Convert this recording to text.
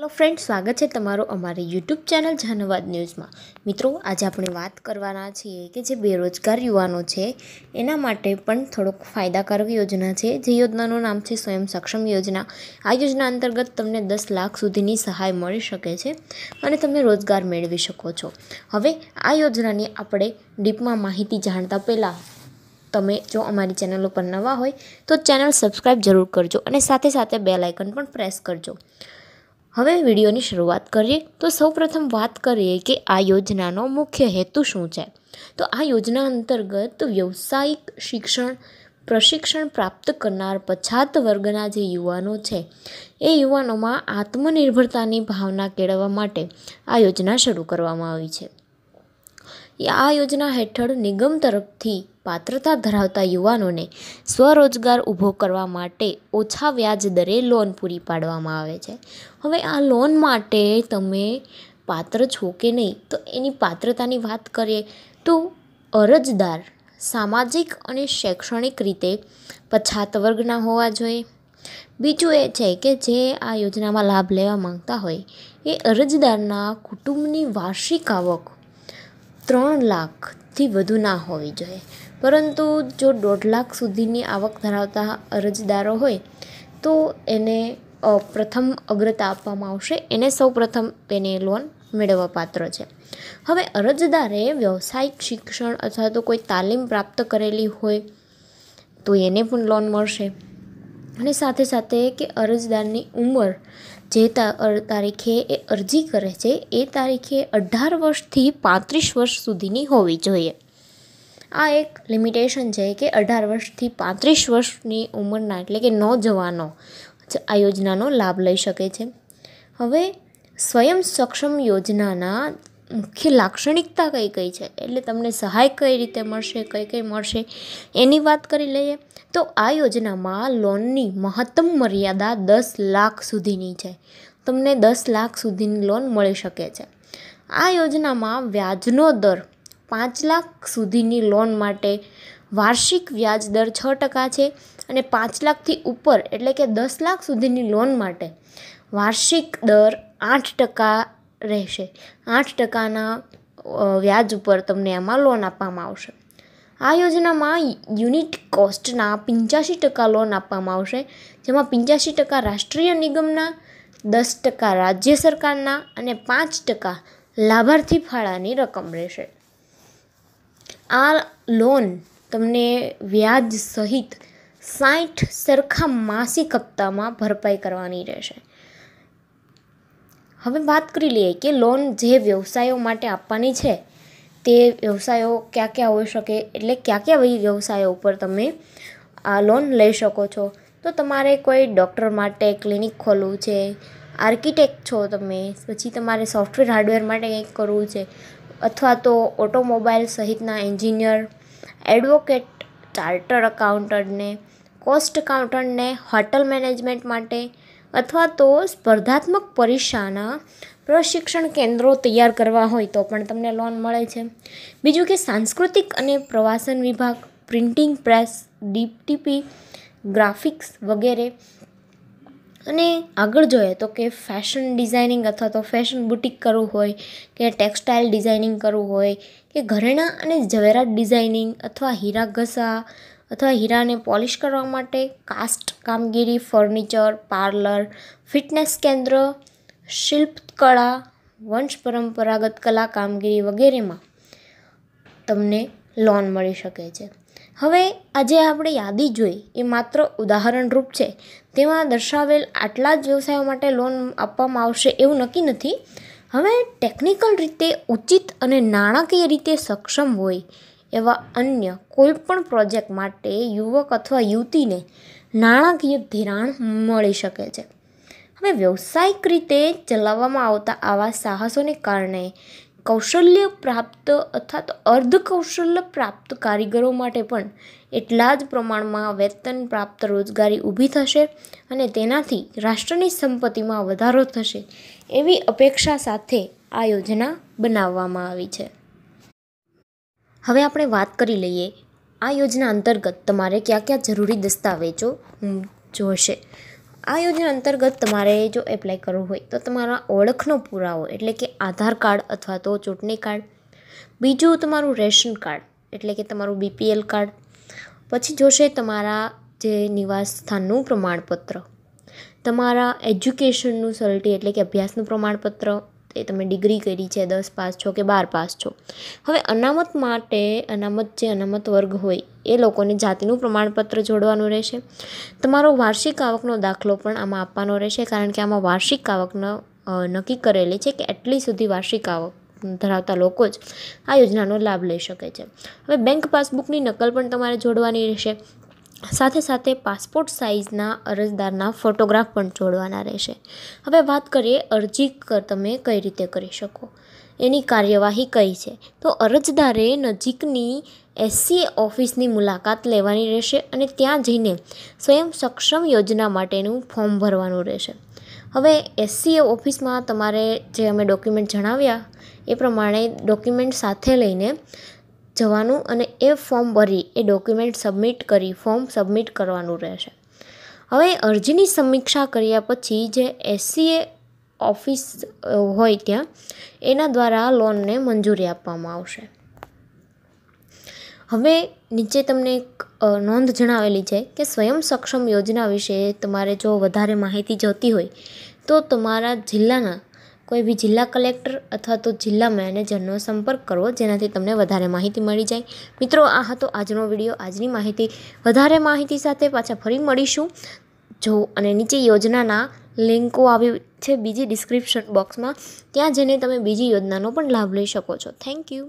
hello friend સ્વાગત છે તમારું અમારી યુટ્યુબ ચેનલ જાનવાદ ન્યૂઝમાં મિત્રો આજે આપણે વાત કરવાના છીએ કે જે બેરોજગાર યુવાનો છે એના માટે પણ થોડોક ફાયદાકારક યોજના છે જે યોજનાનું નામ છે સ્વયં સક્ષમ યોજના આ યોજના અંતર્ગત તમને દસ લાખ સુધીની સહાય મળી શકે છે અને તમે રોજગાર મેળવી શકો છો હવે આ યોજનાની આપણે ડીપમાં માહિતી જાણતા પહેલાં તમે જો અમારી ચેનલ ઉપર નવા હોય તો ચેનલ સબસ્ક્રાઈબ જરૂર કરજો અને સાથે સાથે બે લાઇકન પણ પ્રેસ કરજો હવે વિડીયોની શરૂઆત કરીએ તો સૌપ્રથમ વાત કરીએ કે આ યોજનાનો મુખ્ય હેતુ શું છે તો આ યોજના અંતર્ગત વ્યવસાયિક શિક્ષણ પ્રશિક્ષણ પ્રાપ્ત કરનાર પછાત વર્ગના જે યુવાનો છે એ યુવાનોમાં આત્મનિર્ભરતાની ભાવના કેળવવા માટે આ યોજના શરૂ કરવામાં આવી છે આ યોજના હેઠળ નિગમ તરફથી પાત્રતા ધરાવતા યુવાનોને સ્વરોજગાર ઊભો કરવા માટે ઓછા વ્યાજ દરે લોન પૂરી પાડવામાં આવે છે હવે આ લોન માટે તમે પાત્ર છો કે નહીં તો એની પાત્રતાની વાત કરીએ તો અરજદાર સામાજિક અને શૈક્ષણિક રીતે પછાત વર્ગના હોવા જોઈએ બીજું એ છે કે જે આ યોજનામાં લાભ લેવા માંગતા હોય એ અરજદારના કુટુંબની વાર્ષિક આવક ત્રણ લાખથી વધુ ના હોવી જોઈએ પરંતુ જો દોઢ લાખ સુધીની આવક ધરાવતા અરજદારો હોય તો એને પ્રથમ અગ્રતા આપવામાં આવશે એને સૌપ્રથમ તેને લોન મેળવવા પાત્ર છે હવે અરજદારે વ્યવસાયિક શિક્ષણ અથવા તો કોઈ તાલીમ પ્રાપ્ત કરેલી હોય તો એને પણ લોન મળશે અને સાથે સાથે કે અરજદારની ઉંમર જે તારીખે એ અરજી કરે છે એ તારીખે અઢાર વર્ષથી પાંત્રીસ વર્ષ સુધીની હોવી જોઈએ આ એક લિમિટેશન છે કે અઢાર વર્ષથી પાંત્રીસ વર્ષની ઉંમરના એટલે કે નોજવાનો આ યોજનાનો લાભ લઈ શકે છે હવે સ્વયં સક્ષમ યોજનાના મુખ્ય લાક્ષણિકતા કઈ કઈ છે એટલે તમને સહાય કઈ રીતે મળશે કઈ કઈ મળશે એની વાત કરી લઈએ તો આ યોજનામાં લોનની મહત્તમ મર્યાદા દસ લાખ સુધીની છે તમને દસ લાખ સુધીની લોન મળી શકે છે આ યોજનામાં વ્યાજનો દર પાંચ લાખ સુધીની લોન માટે વાર્ષિક વ્યાજ દર છ ટકા છે અને પાંચ લાખથી ઉપર એટલે કે દસ લાખ સુધીની લોન માટે વાર્ષિક દર આઠ ટકા રહેશે આઠ ટકાના વ્યાજ ઉપર તમને એમાં લોન આપવામાં આવશે આ યોજનામાં યુનિટ કોસ્ટના પંચ્યાસી ટકા લોન આપવામાં આવશે જેમાં પંચ્યાસી ટકા રાષ્ટ્રીય નિગમના દસ ટકા રાજ્ય સરકારના અને પાંચ ટકા લાભાર્થી ફાળાની રકમ રહેશે આ લોન તમને વ્યાજ સહિત સાઠ સરખા માસિક હપ્તામાં ભરપાઈ કરવાની રહેશે હવે વાત કરી લઈએ કે લોન જે વ્યવસાયો માટે આપવાની છે તે વ્યવસાયો ક્યાં કયા હોઈ શકે એટલે કયા કયા વ્યવસાયો ઉપર તમે આ લોન લઈ શકો છો તો તમારે કોઈ ડૉક્ટર માટે ક્લિનિક ખોલવું છે આર્કિટેક્ટ છો તમે પછી તમારે સોફ્ટવેર હાર્ડવેર માટે કંઈક કરવું છે અથવા તો ઓટોમોબાઈલ સહિતના એન્જિનિયર એડવોકેટ ચાર્ટર અકાઉન્ટન્ટને કોસ્ટ એકાઉન્ટન્ટને હોટલ મેનેજમેન્ટ માટે અથવા તો સ્પર્ધાત્મક પરીક્ષાના પ્રશિક્ષણ કેન્દ્રો તૈયાર કરવા હોય તો પણ તમને લોન મળે છે બીજું કે સાંસ્કૃતિક અને પ્રવાસન વિભાગ પ્રિન્ટિંગ પ્રેસ ડીપટીપી ગ્રાફિક્સ વગેરે અને આગળ જોઈએ તો કે ફેશન ડિઝાઇનિંગ અથવા તો ફેશન બુટિક કરવું હોય કે ટેક્સટાઇલ ડિઝાઇનિંગ કરવું હોય કે ઘરેણાં અને ઝવેરાત ડિઝાઇનિંગ અથવા હીરા ઘસા અથવા હીરાને પોલિશ કરવા માટે કાસ્ટ કામગીરી ફર્નિચર પાર્લર ફિટનેસ કેન્દ્ર શિલ્પકળા વંશ પરંપરાગત કલા કામગીરી વગેરેમાં તમને લોન મળી શકે છે હવે આજે આપણે યાદી જોઈ એ માત્ર ઉદાહરણરૂપ છે તેમાં દર્શાવેલ આટલા જ વ્યવસાયો માટે લોન આપવામાં આવશે એવું નક્કી નથી હવે ટેકનિકલ રીતે ઉચિત અને નાણાકીય રીતે સક્ષમ હોય એવા અન્ય કોઈપણ પ્રોજેક્ટ માટે યુવક અથવા યુવતીને નાણાકીય ધિરાણ મળી શકે છે હવે વ્યવસાયિક રીતે ચલાવવામાં આવતા આવા સાહસોને કારણે કૌશલ્ય પ્રાપ્ત અથવા તો અર્ધ કૌશલ્ય પ્રાપ્ત કારીગરો માટે પણ એટલા જ પ્રમાણમાં વેતન પ્રાપ્ત રોજગારી ઊભી થશે અને તેનાથી રાષ્ટ્રની સંપત્તિમાં વધારો થશે એવી અપેક્ષા સાથે આ યોજના બનાવવામાં આવી છે હવે આપણે વાત કરી લઈએ આ યોજના અંતર્ગત તમારે કયા કયા જરૂરી દસ્તાવેજો જોશે આ યોજના અંતર્ગત તમારે જો એપ્લાય કરવું હોય તો તમારા ઓળખનો પુરાવો એટલે કે આધાર કાર્ડ અથવા તો ચૂંટણી કાર્ડ બીજું તમારું રેશન કાર્ડ એટલે કે તમારું બીપીએલ કાર્ડ પછી જોશે તમારા જે નિવાસ સ્થાનનું પ્રમાણપત્ર તમારા એજ્યુકેશનનું સર્ટી એટલે કે અભ્યાસનું પ્રમાણપત્ર તે તમે ડિગ્રી કરી છે દસ પાસ છો કે બાર પાસ છો હવે અનામત માટે અનામત જે અનામત વર્ગ હોય એ લોકોને જાતિનું પ્રમાણપત્ર જોડવાનું રહેશે તમારો વાર્ષિક આવકનો દાખલો પણ આમાં આપવાનો રહેશે કારણ કે આમાં વાર્ષિક આવકનો નક્કી કરેલી છે કે એટલી સુધી વાર્ષિક આવક ધરાવતા લોકો જ આ યોજનાનો લાભ લઈ શકે છે હવે બેંક પાસબુકની નકલ પણ તમારે જોડવાની રહેશે સાથે સાથે પાસપોર્ટ સાઇઝના અરજદારના ફોટોગ્રાફ પણ જોડવાના રહેશે હવે વાત કરીએ અરજી તમે કઈ રીતે કરી શકો એની કાર્યવાહી કઈ છે તો અરજદારે નજીકની એસસી ઓફિસની મુલાકાત લેવાની રહેશે અને ત્યાં જઈને સ્વયં સક્ષમ યોજના માટેનું ફોર્મ ભરવાનું રહેશે હવે એસસી ઓફિસમાં તમારે જે અમે ડોક્યુમેન્ટ જણાવ્યા એ પ્રમાણે ડોક્યુમેન્ટ સાથે લઈને જવાનું અને એ ફોર્મ ભરી એ ડોક્યુમેન્ટ સબમિટ કરી ફોર્મ સબમિટ કરવાનું રહેશે હવે અરજીની સમીક્ષા કર્યા પછી જે એસસીએ ઓફિસ હોય ત્યાં એના દ્વારા લોનને મંજૂરી આપવામાં આવશે હવે નીચે તમને એક નોંધ જણાવેલી છે કે સ્વયં સક્ષમ યોજના વિશે તમારે જો વધારે માહિતી જોતી હોય તો તમારા જિલ્લાના કોઈ બી જિલ્લા કલેક્ટર અથવા તો જિલ્લા મેનેજરનો સંપર્ક કરવો જેનાથી તમને વધારે માહિતી મળી જાય મિત્રો આ હતો આજનો વિડીયો આજની માહિતી વધારે માહિતી સાથે પાછા ફરી મળીશું જો અને નીચે યોજનાના લિંકો આવી છે બીજી ડિસ્ક્રિપ્શન બોક્સમાં ત્યાં જઈને તમે બીજી યોજનાનો પણ લાભ લઈ શકો છો થેન્ક યુ